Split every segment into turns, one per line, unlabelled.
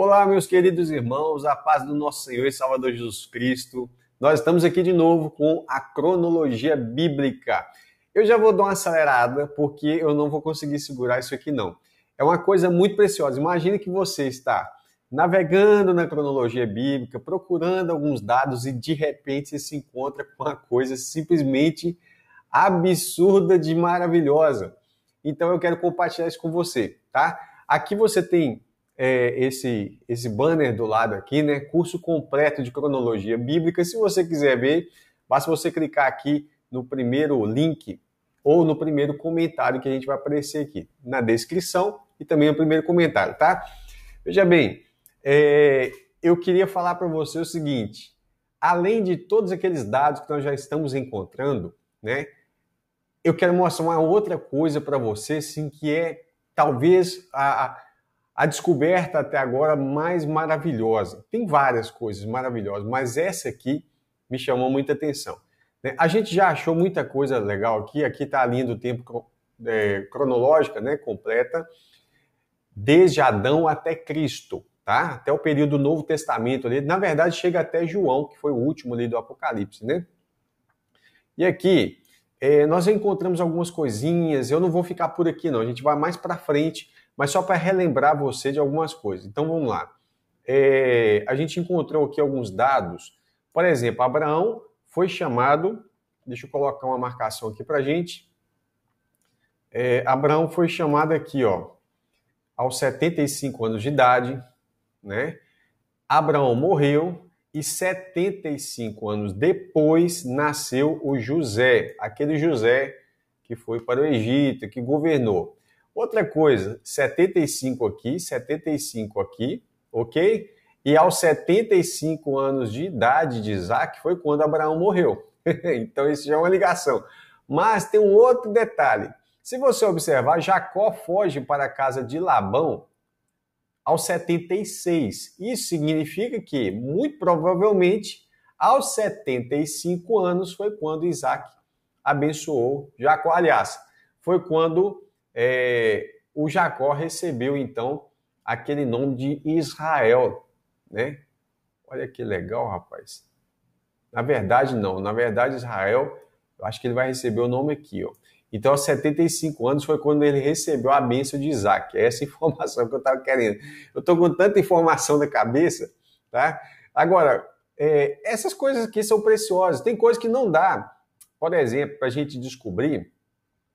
Olá, meus queridos irmãos, a paz do nosso Senhor e Salvador Jesus Cristo. Nós estamos aqui de novo com a cronologia bíblica. Eu já vou dar uma acelerada porque eu não vou conseguir segurar isso aqui não. É uma coisa muito preciosa. Imagine que você está navegando na cronologia bíblica, procurando alguns dados e de repente você se encontra com uma coisa simplesmente absurda de maravilhosa. Então eu quero compartilhar isso com você, tá? Aqui você tem é, esse, esse banner do lado aqui, né? Curso completo de cronologia bíblica. Se você quiser ver, basta você clicar aqui no primeiro link ou no primeiro comentário que a gente vai aparecer aqui na descrição e também no primeiro comentário, tá? Veja bem, é, eu queria falar para você o seguinte: além de todos aqueles dados que nós já estamos encontrando, né? Eu quero mostrar uma outra coisa para você, sim, que é talvez a, a a descoberta até agora mais maravilhosa. Tem várias coisas maravilhosas, mas essa aqui me chamou muita atenção. Né? A gente já achou muita coisa legal aqui. Aqui está a linha do tempo é, cronológica, né, completa, desde Adão até Cristo, tá? Até o período do Novo Testamento ali. Na verdade, chega até João, que foi o último ali do Apocalipse, né? E aqui é, nós encontramos algumas coisinhas. Eu não vou ficar por aqui, não. A gente vai mais para frente mas só para relembrar você de algumas coisas. Então vamos lá. É, a gente encontrou aqui alguns dados. Por exemplo, Abraão foi chamado. Deixa eu colocar uma marcação aqui para a gente. É, Abraão foi chamado aqui, ó, aos 75 anos de idade, né? Abraão morreu e 75 anos depois nasceu o José, aquele José que foi para o Egito, que governou. Outra coisa, 75 aqui, 75 aqui, ok? E aos 75 anos de idade de Isaac foi quando Abraão morreu. então isso já é uma ligação. Mas tem um outro detalhe. Se você observar, Jacó foge para a casa de Labão aos 76. Isso significa que, muito provavelmente, aos 75 anos foi quando Isaac abençoou Jacó. Aliás, foi quando é, o Jacó recebeu então aquele nome de Israel, né? Olha que legal, rapaz. Na verdade, não. Na verdade, Israel, eu acho que ele vai receber o nome aqui, ó. Então, aos 75 anos foi quando ele recebeu a bênção de Isaac. É essa informação que eu estava querendo. Eu estou com tanta informação na cabeça, tá? Agora, é, essas coisas aqui são preciosas. Tem coisas que não dá. Por exemplo, para a gente descobrir,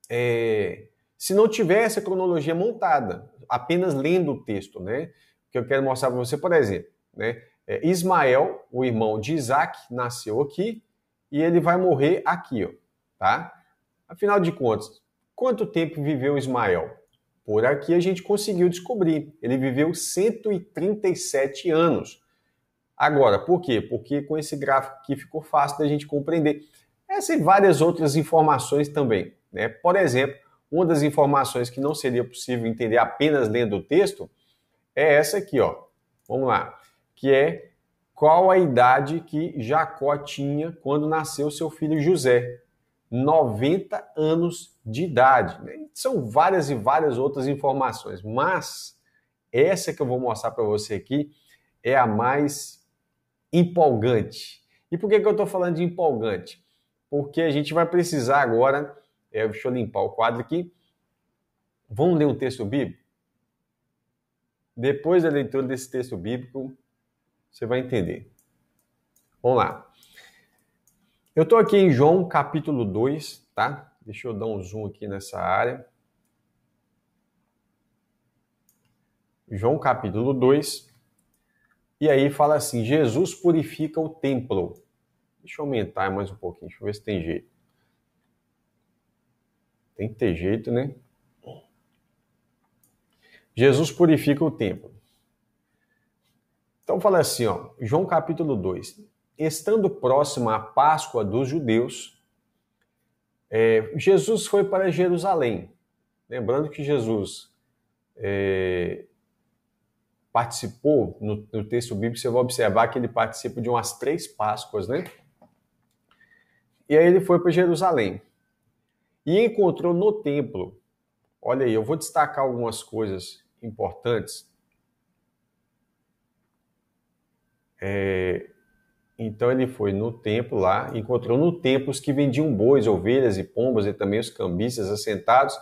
é, se não tivesse a cronologia montada, apenas lendo o texto, né? O que eu quero mostrar para você, por exemplo, né? É, Ismael, o irmão de Isaac, nasceu aqui e ele vai morrer aqui, ó, tá? Afinal de contas, quanto tempo viveu Ismael? Por aqui a gente conseguiu descobrir. Ele viveu 137 anos. Agora, por quê? Porque com esse gráfico aqui ficou fácil da gente compreender. Essas e várias outras informações também. Né? Por exemplo, uma das informações que não seria possível entender apenas lendo o texto é essa aqui, ó. Vamos lá, que é qual a idade que Jacó tinha quando nasceu seu filho José. 90 anos de idade. Né? São várias e várias outras informações, mas essa que eu vou mostrar para você aqui é a mais empolgante. E por que, que eu estou falando de empolgante? Porque a gente vai precisar agora é, deixa eu limpar o quadro aqui. Vamos ler um texto bíblico? Depois da leitura desse texto bíblico, você vai entender. Vamos lá. Eu estou aqui em João capítulo 2, tá? Deixa eu dar um zoom aqui nessa área. João capítulo 2. E aí fala assim: Jesus purifica o templo. Deixa eu aumentar mais um pouquinho, deixa eu ver se tem jeito. Tem que ter jeito, né? Jesus purifica o templo. Então fala assim, ó, João capítulo 2. Estando próximo à Páscoa dos judeus, é, Jesus foi para Jerusalém. Lembrando que Jesus é, participou, no, no, texto bíblico você vai observar que ele participa de umas três Páscoas, né? E aí ele foi para Jerusalém e encontrou no templo. Olha aí, eu vou destacar algumas coisas importantes. É, então ele foi no templo lá, encontrou no templo os que vendiam bois, ovelhas e pombas e também os cambistas assentados.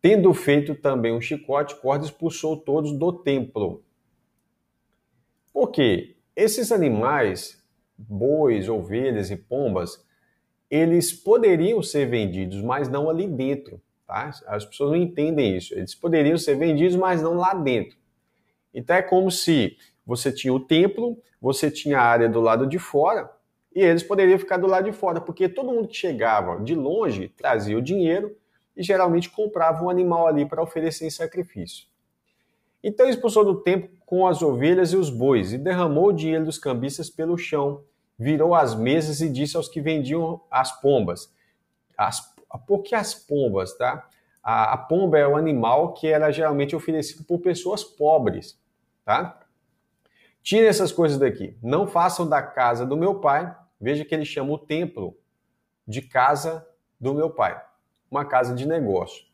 Tendo feito também um chicote, corda expulsou todos do templo. Por quê? Esses animais, bois, ovelhas e pombas, eles poderiam ser vendidos, mas não ali dentro. Tá? As pessoas não entendem isso. Eles poderiam ser vendidos, mas não lá dentro. Então é como se você tinha o templo, você tinha a área do lado de fora, e eles poderiam ficar do lado de fora, porque todo mundo que chegava de longe trazia o dinheiro e geralmente comprava um animal ali para oferecer em sacrifício. Então expulsou do templo com as ovelhas e os bois e derramou o dinheiro dos cambistas pelo chão virou as mesas e disse aos que vendiam as pombas. As, por que as pombas, tá? A, a pomba é um animal que era é geralmente oferecido por pessoas pobres, tá? Tire essas coisas daqui. Não façam da casa do meu pai. Veja que ele chama o templo de casa do meu pai, uma casa de negócio.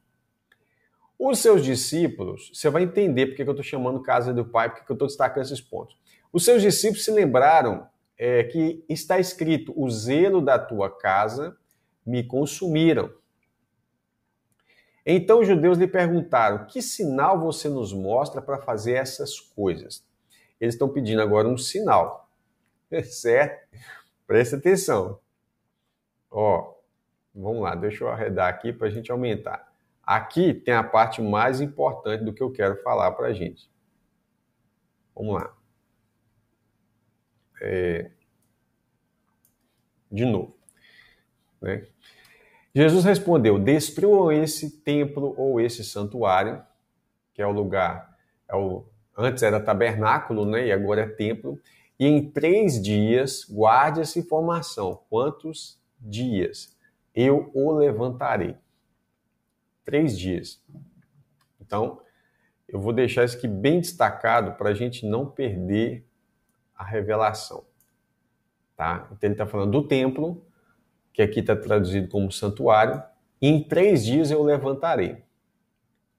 Os seus discípulos, você vai entender porque eu estou chamando casa do pai, porque eu estou destacando esses pontos. Os seus discípulos se lembraram é, que está escrito: o zelo da tua casa me consumiram. Então os judeus lhe perguntaram: que sinal você nos mostra para fazer essas coisas? Eles estão pedindo agora um sinal, certo? Presta atenção. Ó, vamos lá, deixa eu arredar aqui para a gente aumentar. Aqui tem a parte mais importante do que eu quero falar para a gente. Vamos lá é, de novo. Né? Jesus respondeu: Destruam esse templo ou esse santuário, que é o lugar, é o, antes era tabernáculo, né? E agora é templo. E em três dias guarde essa informação. Quantos dias eu o levantarei? Três dias. Então, eu vou deixar isso aqui bem destacado para a gente não perder a revelação. Tá? Então ele está falando do templo, que aqui está traduzido como santuário, e em três dias eu levantarei.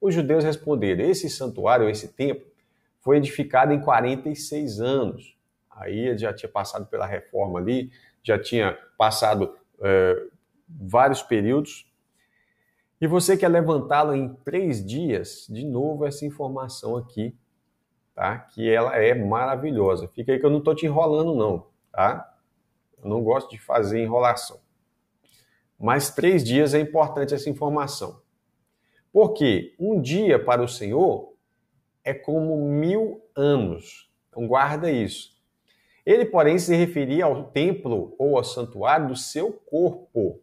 Os judeus responderam: esse santuário, esse templo, foi edificado em 46 anos. Aí já tinha passado pela reforma ali, já tinha passado é, vários períodos. E você quer levantá-lo em três dias? De novo, essa informação aqui tá? Que ela é maravilhosa. Fica aí que eu não estou te enrolando não, tá? Eu não gosto de fazer enrolação. Mas três dias é importante essa informação. Porque um dia para o Senhor é como mil anos. Então guarda isso. Ele, porém, se referia ao templo ou ao santuário do seu corpo.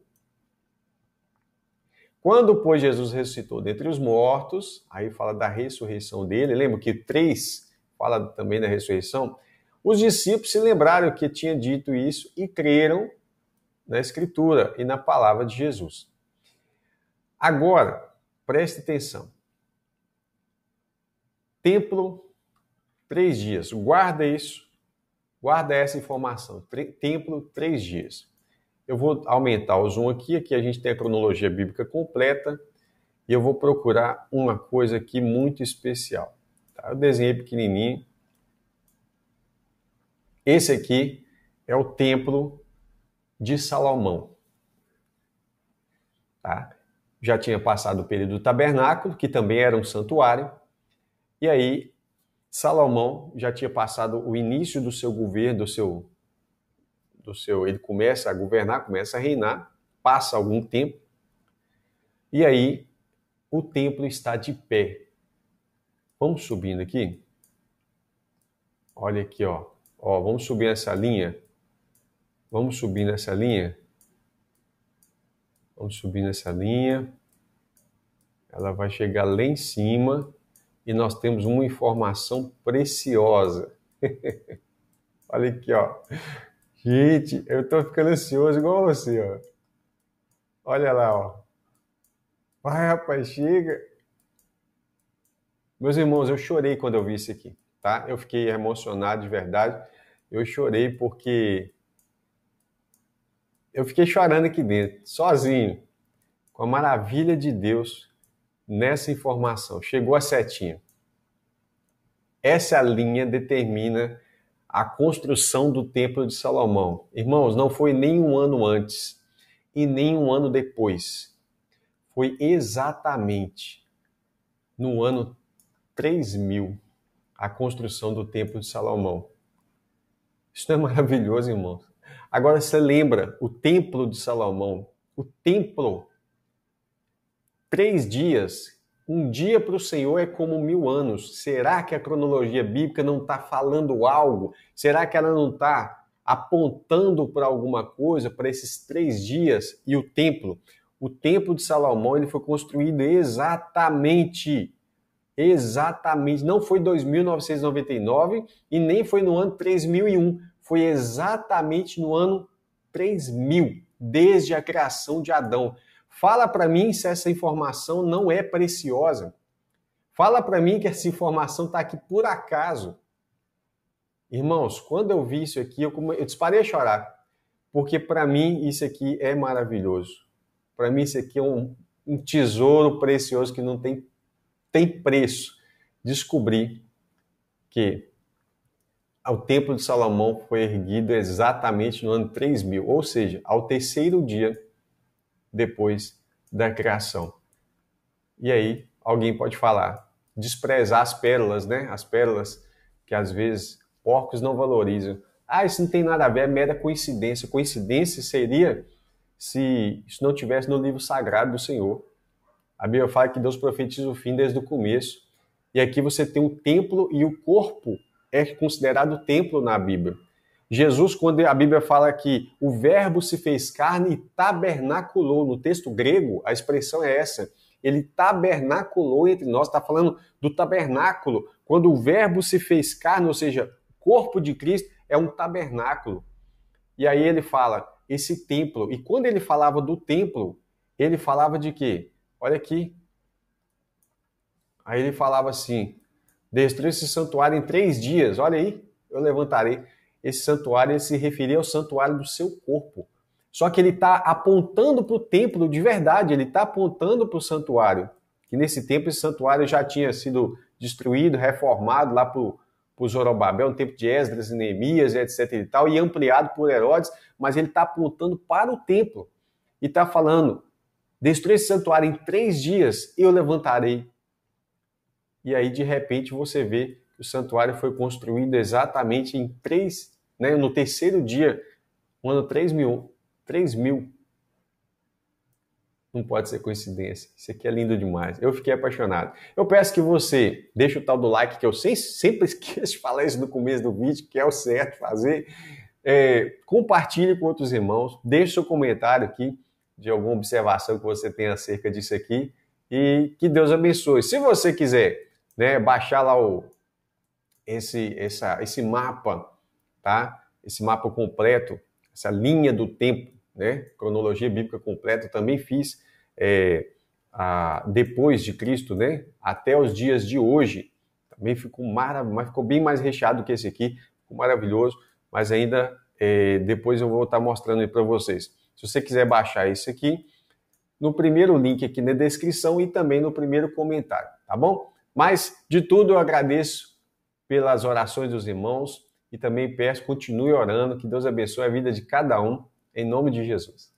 Quando, pois, Jesus ressuscitou dentre os mortos, aí fala da ressurreição dele, lembra que três fala também da ressurreição? Os discípulos se lembraram que tinha dito isso e creram na Escritura e na palavra de Jesus. Agora, preste atenção. Templo, três dias. Guarda isso, guarda essa informação. Templo, três dias. Eu vou aumentar o zoom aqui, aqui a gente tem a cronologia bíblica completa, e eu vou procurar uma coisa aqui muito especial. Tá? Eu desenhei pequenininho. Esse aqui é o templo de Salomão. Tá? Já tinha passado o período do tabernáculo, que também era um santuário, e aí Salomão já tinha passado o início do seu governo, do seu do seu. Ele começa a governar, começa a reinar, passa algum tempo, e aí o templo está de pé. Vamos subindo aqui? Olha aqui, ó. ó vamos subir essa linha. Vamos subir nessa linha. Vamos subir nessa linha. Ela vai chegar lá em cima e nós temos uma informação preciosa. Olha aqui, ó. Gente, eu tô ficando ansioso igual você, ó. Olha lá, ó. Vai, rapaz, chega. Meus irmãos, eu chorei quando eu vi isso aqui, tá? Eu fiquei emocionado de verdade. Eu chorei porque eu fiquei chorando aqui dentro, sozinho, com a maravilha de Deus nessa informação. Chegou a setinha. Essa linha determina a construção do Templo de Salomão. Irmãos, não foi nem um ano antes e nem um ano depois. Foi exatamente no ano 3000 a construção do Templo de Salomão. Isso não é maravilhoso, irmãos? Agora você lembra o Templo de Salomão, o templo, três dias um dia para o Senhor é como mil anos. Será que a cronologia bíblica não está falando algo? Será que ela não está apontando para alguma coisa, para esses três dias e o templo? O templo de Salomão ele foi construído exatamente, exatamente, não foi 2.999 e nem foi no ano 3001, foi exatamente no ano 3000, desde a criação de Adão. Fala para mim se essa informação não é preciosa. Fala para mim que essa informação está aqui por acaso. Irmãos, quando eu vi isso aqui, eu, eu disparei a chorar. Porque para mim isso aqui é maravilhoso. Para mim isso aqui é um, um tesouro precioso que não tem, tem preço. Descobri que o Templo de Salomão foi erguido exatamente no ano 3000, ou seja, ao terceiro dia depois da criação. E aí alguém pode falar, desprezar as pérolas, né? As pérolas que às vezes porcos não valorizam. Ah, isso não tem nada a ver, é mera coincidência. Coincidência seria se isso não tivesse no livro sagrado do Senhor. A Bíblia fala que Deus profetiza o fim desde o começo. E aqui você tem o templo e o corpo é considerado templo na Bíblia. Jesus, quando a Bíblia fala que o Verbo se fez carne e tabernaculou, no texto grego, a expressão é essa. Ele tabernaculou entre nós, está falando do tabernáculo. Quando o Verbo se fez carne, ou seja, o corpo de Cristo é um tabernáculo. E aí ele fala, esse templo. E quando ele falava do templo, ele falava de quê? Olha aqui. Aí ele falava assim: destruiu esse santuário em três dias. Olha aí, eu levantarei esse santuário, ele se referia ao santuário do seu corpo. Só que ele está apontando para o templo de verdade, ele está apontando para o santuário. Que nesse tempo esse santuário já tinha sido destruído, reformado lá para o Zorobabel, no é tempo de Esdras e Neemias, etc e tal, e ampliado por Herodes, mas ele está apontando para o templo e está falando, destruir esse santuário em três dias, eu levantarei. E aí, de repente, você vê que o santuário foi construído exatamente em três né? No terceiro dia, o ano 3000. mil Não pode ser coincidência. Isso aqui é lindo demais. Eu fiquei apaixonado. Eu peço que você deixe o tal do like, que eu sempre esqueço de falar isso no começo do vídeo, que é o certo fazer. É, compartilhe com outros irmãos. Deixe seu comentário aqui de alguma observação que você tenha acerca disso aqui. E que Deus abençoe. Se você quiser né, baixar lá o, esse, essa, esse mapa tá? Esse mapa completo, essa linha do tempo, né? Cronologia bíblica completa, também fiz é, a, depois de Cristo, né? Até os dias de hoje. Também ficou maravilhoso, ficou bem mais recheado que esse aqui, ficou maravilhoso, mas ainda é, depois eu vou estar mostrando aí para vocês. Se você quiser baixar esse aqui, no primeiro link aqui na descrição e também no primeiro comentário, tá bom? Mas, de tudo, eu agradeço pelas orações dos irmãos, e também peço, continue orando, que Deus abençoe a vida de cada um, em nome de Jesus.